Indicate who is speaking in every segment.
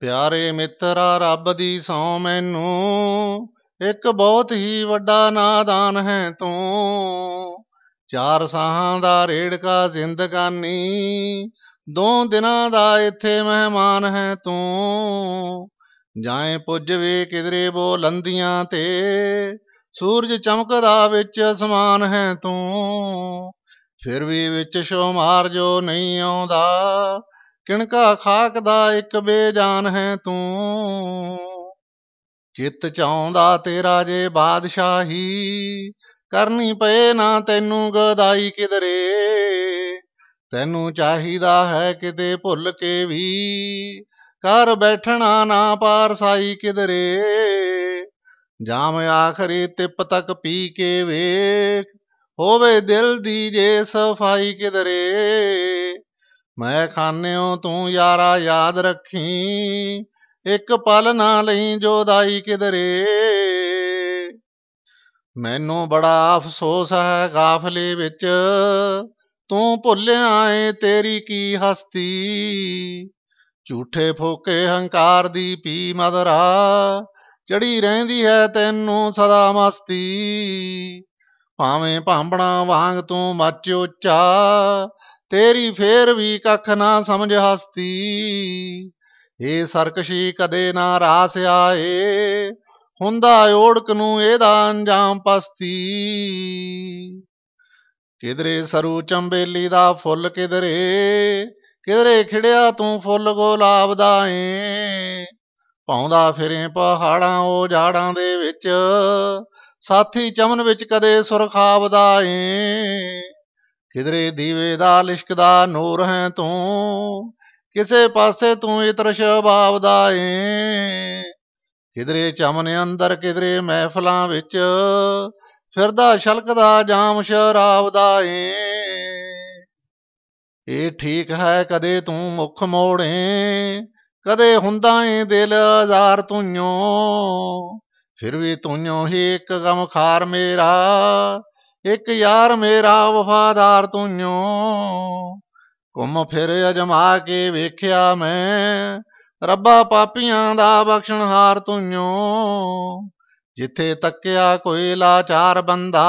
Speaker 1: ਪਿਆਰੇ ਮਿੱਤਰਾ ਰੱਬ ਦੀ ਸੌ ਮੈਨੂੰ ਇੱਕ ਬਹੁਤ ਹੀ ਵੱਡਾ ਨਾਦਾਨ ਹੈ ਤੂੰ ਚਾਰ ਸਾਹਾਂ ਦਾ ਰੇੜਕਾ ਜ਼ਿੰਦਗਾਨੀ ਦੋ ਦਿਨਾਂ ਦਾ ਇੱਥੇ ਮਹਿਮਾਨ ਹੈ ਤੂੰ ਜਾਏ ਪੁੱਜ ਵੇ ਕਿਦਰੇ ਬੋਲੰਦੀਆਂ ਤੇ ਸੂਰਜ ਚਮਕਦਾ ਵਿੱਚ ਅਸਮਾਨ ਹੈ ਤੂੰ ਫਿਰ ਵੀ ਵਿੱਚ ਸ਼ੋਮਾਰ ਜੋ ਨਹੀਂ ਆਉਂਦਾ ਕਿਣਕਾ ਖਾਕ ਦਾ ਇੱਕ ਬੇਜਾਨ ਹੈ ਤੂੰ ਚਿੱਤ ਚਾਉਂਦਾ ਤੇਰਾ ਜੇ ਬਾਦਸ਼ਾਹੀ ਕਰਨੀ ਪਏ ਨਾ ਤੈਨੂੰ ਗਦਾਈ ਕਿਦਰੇ ਤੈਨੂੰ ਚਾਹੀਦਾ ਹੈ ਕਿਤੇ ਭੁੱਲ ਕੇ ਵੀ ਕਰ ਬੈਠਣਾ ਨਾ ਪਾਰਸਾਈ ਕਿਦਰੇ ਜਾਮ ਆਖਰੀ ਤਿਪ ਤੱਕ ਪੀ ਕੇ ਵੇਖ ਹੋਵੇ ਦਿਲ ਦੀ ਜੇ ਸਫਾਈ ਕਿਦਰੇ ਮੈਂ ਖਾਨਿਓ ਤੂੰ ਯਾਰਾ ਯਾਦ ਰੱਖੀ ਇੱਕ ਪਲ ਨਾ ਲਈ ਜੋ ਦਾਈ ਕਿਦਰੇ ਮੈਨੂੰ ਬੜਾ ਅਫਸੋਸ ਹੈ ਗਾਫਲੇ ਵਿੱਚ ਤੂੰ ਭੁੱਲਿਆ ਏ ਤੇਰੀ ਕੀ ਹਸਤੀ ਝੂਠੇ ਫੋਕੇ ਹੰਕਾਰ ਦੀ ਪੀ ਮਦਰਾ ਚੜੀ ਰਹਿੰਦੀ ਹੈ ਤੈਨੂੰ ਸਦਾ ਮਸਤੀ ਭਾਵੇਂ ਭਾਂਬਣਾ ਵਾਂਗ ਤੂੰ ਮੱਚ ਉੱਚਾ ਤੇਰੀ ਫੇਰ ਵੀ ਕੱਖ ਨਾ ਸਮਝ ਹਸਤੀ ਏ ਸਰਕਸ਼ੀ ਕਦੇ ਨਾ ਰਾਸ ਆਏ ਹੁੰਦਾ ਓੜਕ ਨੂੰ ਇਹਦਾ ਅੰਜਾਮ ਪਸਤੀ ਕਿਧਰੇ ਸਰੂ ਚੰਬੇਲੀ ਦਾ ਫੁੱਲ ਕਿਧਰੇ ਕਿਧਰੇ ਖਿੜਿਆ ਤੂੰ ਫੁੱਲ ਗੋਲਾਬ ਦਾ ਏ ਪਾਉਂਦਾ ਫਿਰੇ ਪਹਾੜਾਂ ਉਹ ਝਾੜਾਂ ਦੇ ਵਿੱਚ ਸਾਥੀ ਚਮਨ ਵਿੱਚ ਕਦੇ ਸੁਰਖਾਬ ਦਾ ਏ ਕਿਧਰੇ ਦੀਵੇ ਦਾ ਲਿਸ਼ਕਦਾ ਨੂਰ ਹੈ ਤੂੰ ਕਿਸੇ ਪਾਸੇ ਤੂੰ ਇਤਰ ਸ਼ਬਾਬ ਦਾ ਏ ਕਿਧਰੇ ਚਮਨ ਅੰਦਰ ਕਿਧਰੇ ਮਹਿਫਲਾਂ ਵਿੱਚ ਫਿਰਦਾ ਛਲਕਦਾ ਜਾਮ ਸ਼ਰਾਬ ਦਾ ਏ ਇਹ ਠੀਕ ਹੈ ਕਦੇ ਤੂੰ ਮੁਖ ਮੋੜੇ ਕਦੇ ਹੁੰਦਾ ਏ ਦਿਲ ਹਜ਼ਾਰ ਤੁਈਓ ਫਿਰ ਵੀ ਤੁਈਓ ਹੀ ਇੱਕ ਗਮਖਾਰ ਮੇਰਾ ਇੱਕ ਯਾਰ ਮੇਰਾ ਵਫਾਦਾਰ ਤੂੰਿਓ ਘੁੰਮ ਫਿਰ ਅਜਮਾ ਕੇ ਵੇਖਿਆ ਮੈਂ ਰੱਬਾ ਪਾਪੀਆਂ ਦਾ ਬਖਸ਼ਣਹਾਰ ਤੂੰਿਓ ਜਿੱਥੇ ਤੱਕਿਆ ਕੋਈ ਲਾਚਾਰ ਬੰਦਾ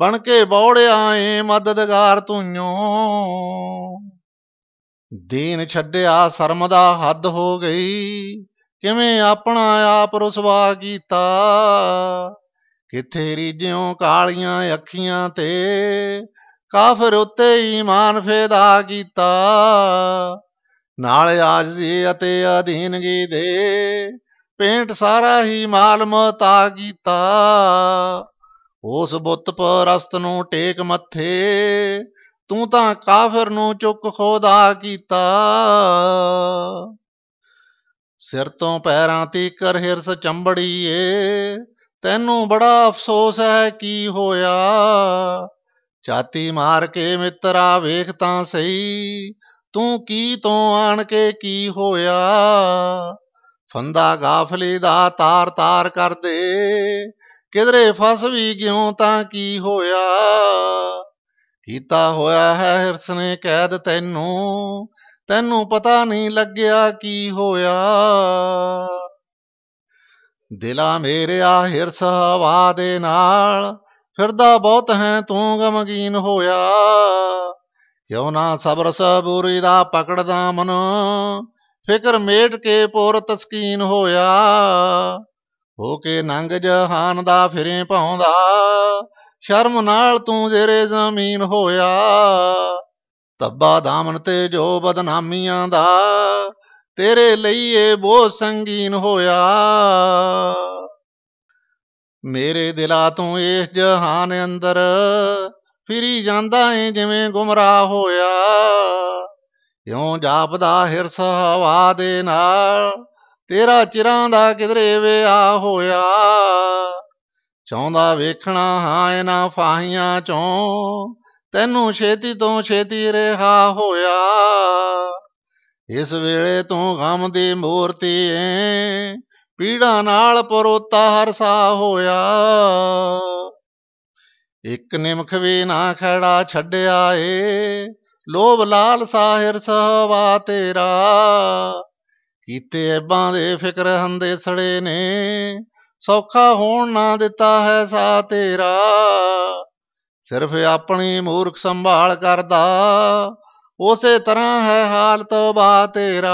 Speaker 1: ਬਣ ਕੇ ਬੌੜਿਆ ਏ ਮਦਦਗਾਰ ਤੂੰਿਓ ਦੀਨ ਛੱਡਿਆ ਸ਼ਰਮ ਦਾ ਹੱਦ ਹੋ ਗਈ ਕਿਵੇਂ ਆਪਣਾ ਆਪ ਰਸਵਾ ਕੀਤਾ ਕਿੱਥੇ ਜਿਉ ਕਾਲੀਆਂ ਅੱਖੀਆਂ ਤੇ ਕਾਫਰ ਉਤੇ ਈਮਾਨ ਫੇਦਾ ਕੀਤਾ ਨਾਲ ਆਜਜ਼ੀ ਅਤੇ ਅਧੀਨਗੀ ਦੇ ਪੇਂਟ ਸਾਰਾ ਹੀ ਮਾਲ ਮਤਾ ਕੀਤਾ ਉਸ ਬੁੱਤ ਪਰਸਤ ਨੂੰ ਟੇਕ ਮੱਥੇ ਤੂੰ ਤਾਂ ਕਾਫਰ ਨੂੰ ਚੁੱਕ ਖੋਦਾ ਕੀਤਾ ਸਿਰ ਤੋਂ ਪੈਰਾਂ ਤੀਕਰ ਹਿਰਸ ਚੰਬੜੀਏ ਤੈਨੂੰ ਬੜਾ ਅਫਸੋਸ ਹੈ ਕੀ ਹੋਇਆ ਛਾਤੀ ਮਾਰ ਕੇ ਮਿੱਤਰਾ ਵੇਖ ਤਾਂ ਸਹੀ ਤੂੰ ਕੀ ਤੋਂ ਆਣ ਕੇ ਕੀ ਹੋਇਆ ਫੰਦਾ ਗਾਫਲੀ ਦਾ ਤਾਰ ਤਾਰ ਕਰਦੇ ਕਿਧਰੇ ਫਸ ਵੀ ਗਿਉ ਤਾਂ ਕੀ ਹੋਇਆ ਕੀਤਾ ਹੋਇਆ ਹੈ ਹਿਰਸ ਨੇ ਕੈਦ ਤੈਨੂੰ ਤੈਨੂੰ ਪਤਾ ਨਹੀਂ ਲੱਗਿਆ ਕੀ ਹੋਇਆ ਦਿਲਾ ਮੇਰਿਆ ਹਿਰਸ ਹਵਾ ਦੇ ਨਾਲ ਫਿਰਦਾ ਬਹੁਤ ਹੈ ਤੂੰ ਗਮਗੀਨ ਹੋਇਆ ਕਿਉ ਨਾ ਸਬਰ ਸਬੂਰੀ ਦਾ ਪਕੜਦਾ ਮਨ ਫਿਕਰ ਮੇਟ ਕੇ ਪੂਰ ਤਸਕੀਨ ਹੋਇਆ ਹੋ ਕੇ ਨੰਗ ਜਹਾਨ ਦਾ ਫਿਰੇ ਪਾਉਂਦਾ ਸ਼ਰਮ ਨਾਲ ਤੂੰ ਜਰੇ ਜ਼ਮੀਨ ਹੋਇਆ ਤੱਬਾ ਦਾਮਨ ਤੇ ਜੋ ਬਦਨਾਮੀਆਂ ਦਾ ਤੇਰੇ ਲਈ ਇਹ ਬਹੁਤ ਸੰਗੀਨ ਹੋਇਆ ਮੇਰੇ ਦਿਲਾ ਤੋਂ ਇਸ ਜਹਾਨ ਅੰਦਰ ਫਿਰੀ ਜਾਂਦਾ ਏ ਜਿਵੇਂ ਗੁਮਰਾਹ ਹੋਇਆ ਇਉਂ ਜਾਪਦਾ ਹਿਰਸ ਹਵਾ ਦੇ ਨਾਲ ਤੇਰਾ ਚਿਰਾਂ ਦਾ ਕਿਧਰੇ ਵਿਆਹ ਹੋਇਆ ਚਾਹੁੰਦਾ ਵੇਖਣਾ ਹਾਂ ਇਹਨਾਂ ਫਾਹੀਆਂ ਚੋਂ ਤੈਨੂੰ ਛੇਤੀ ਤੋਂ ਛੇਤੀ ਰਿਹਾ ਹੋਇਆ ਇਸ ਵੇਲੇ ਤੂੰ ਗਮ ਦੀ ਮੂਰਤੀ ਐ ਪੀੜਾ ਨਾਲ ਪਰੋਤਾ ਹਰਸਾ ਹੋਇਆ ਇੱਕ ਨਿਮਖ ਵੀ ਨਾ ਖੜਾ ਛੱਡਿਆ ਏ ਲੋਭ ਲਾਲ ਸਾਹਿਰ ਸਵਾ ਤੇਰਾ ਕੀਤੇ ਬਾਂਦੇ ਫਿਕਰ ਹੰਦੇ ਸੜੇ ਨੇ ਸੌਖਾ ਹੋਣ ਨਾ ਦਿੱਤਾ ਹੈ ਸਾ ਤੇਰਾ ਸਿਰਫ ਆਪਣੀ ਮੂਰਖ ਸੰਭਾਲ ਕਰਦਾ ਉਸੇ ਤਰ੍ਹਾਂ ਹੈ ਹਾਲ ਤੋਬਾ ਤੇਰਾ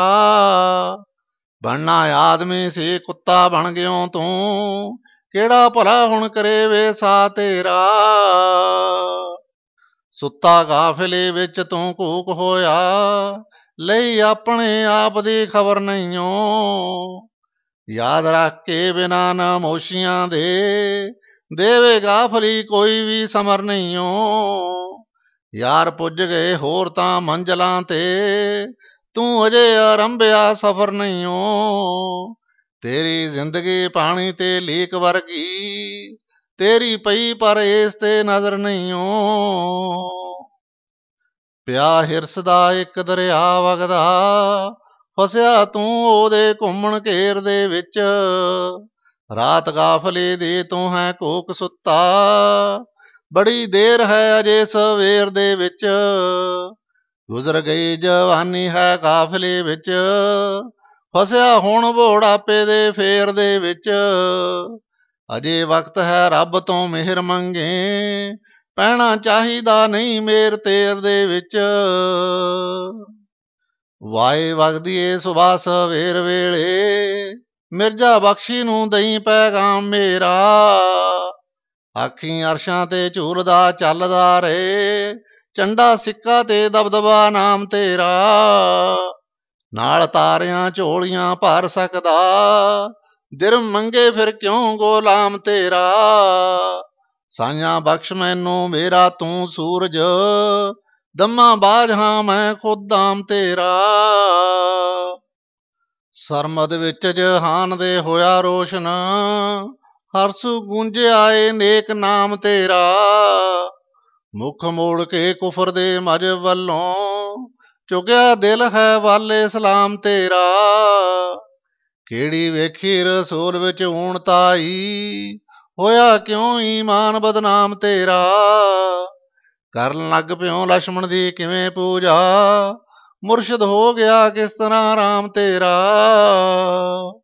Speaker 1: ਬਣਨਾ ਆਦਮੀ ਸੀ ਕੁੱਤਾ ਬਣ ਗਿਓ ਤੂੰ ਕਿਹੜਾ ਭਲਾ ਹੁਣ ਕਰੇ ਵੇ ਸਾ ਤੇਰਾ ਸੁੱਤਾ ਗਾਫਲੇ ਵਿੱਚ ਤੂੰ ਕੂਕ ਹੋਇਆ ਲਈ ਆਪਣੇ ਆਪ ਦੀ ਖਬਰ ਨਹੀਂਓ ਯਾਦ ਰੱਖ ਕੇ ਬਿਨਾ ਨਾ ਮੋਸ਼ੀਆਂ ਦੇ ਦੇਵੇ ਗਾਫਲੀ ਕੋਈ ਵੀ ਸਮਰ ਨਹੀਂਓ ਯਾਰ ਪੁੱਜ ਗਏ ਹੋਰ ਤਾਂ ਮੰਜ਼ਲਾਂ ਤੇ ਤੂੰ ਅਜੇ ਆਰੰਭਿਆ ਸਫ਼ਰ ਨਹੀਂ ਓ ਤੇਰੀ ਜ਼ਿੰਦਗੀ ਪਾਣੀ ਤੇ ਲੀਕ ਵਰਗੀ ਤੇਰੀ ਪਈ ਪਰ ਇਸ ਤੇ ਨਜ਼ਰ ਨਹੀਂ ਓ ਪਿਆ ਹਿਰਸ ਦਾ ਇੱਕ ਦਰਿਆ ਵਗਦਾ ਫਸਿਆ ਤੂੰ ਉਹਦੇ ਘੁੰਮਣ ਘੇਰ ਦੇ ਵਿੱਚ ਰਾਤ ਗਾਫਲੇ ਦੇ ਤੂੰ ਹੈ ਕੋਕ ਸੁੱਤਾ ਬੜੀ ਦੇਰ ਹੈ ਅਜੇ ਸਵੇਰ ਦੇ ਵਿੱਚ ਗੁਜ਼ਰ ਗਈ ਜਵਾਨੀ ਹੈ ਕਾਫਲੇ ਵਿੱਚ ਫਸਿਆ ਹੁਣ ਬੋੜਾਪੇ ਦੇ ਫੇਰ ਦੇ ਵਿੱਚ ਅਜੇ ਵਕਤ ਹੈ ਰੱਬ ਤੋਂ ਮਿਹਰ ਮੰਗੇ ਪਹਿਣਾ ਚਾਹੀਦਾ ਨਹੀਂ ਮੇਰ ਤੇਰ ਦੇ ਵਿੱਚ ਵਾਏ ਏ ਸੁਬਾ ਸਵੇਰ ਵੇਲੇ ਮਿਰਜ਼ਾ ਬਖਸ਼ੀ ਨੂੰ ਦਈ ਪੈਗਾਮ ਮੇਰਾ ਆਖੀ ਅਰਸ਼ਾਂ ਤੇ ਝੂਲਦਾ ਚੱਲਦਾ ਰੇ ਚੰਡਾ ਸਿੱਕਾ ਤੇ ਦਬਦਬਾ ਨਾਮ ਤੇਰਾ ਨਾਲ ਤਾਰਿਆਂ ਝੋਲੀਆਂ ਭਰ ਸਕਦਾ ਦਿਰ ਮੰਗੇ ਫਿਰ ਕਿਉਂ ਗੋਲਾਮ ਤੇਰਾ ਸਾਇਆ ਬਖਸ਼ ਮੈਨੂੰ ਮੇਰਾ ਤੂੰ ਸੂਰਜ ਦਮਾ ਹਾਂ ਮੈਂ ਖੁਦਾਮ ਤੇਰਾ ਸਰਮਦ ਵਿੱਚ ਜਹਾਨ ਦੇ ਹੋਇਆ ਰੋਸ਼ਨ ਸੂ ਗੂੰਜੇ ਆਏ ਨੇਕ ਨਾਮ ਤੇਰਾ ਮੁਖ ਮੋੜ ਕੇ ਕੁਫਰ ਦੇ ਮਜ ਵੱਲੋਂ ਚੁਗਿਆ ਦਿਲ ਹੈ ਵਾਲੇ ਇਸਲਾਮ ਤੇਰਾ ਕਿਹੜੀ ਵੇਖੀ ਰਸੂਲ ਵਿੱਚ ਊਣ ਤਾਈ ਹੋਇਆ ਕਿਉਂ ਈਮਾਨ ਬਦਨਾਮ ਤੇਰਾ ਕਰਨ ਲੱਗ ਪਿਓ ਲక్ష్మణ ਦੀ ਕਿਵੇਂ ਪੂਜਾ ਮੁਰਸ਼ਿਦ ਹੋ ਗਿਆ ਕਿਸ ਤਰ੍ਹਾਂ ਰਾਮ ਤੇਰਾ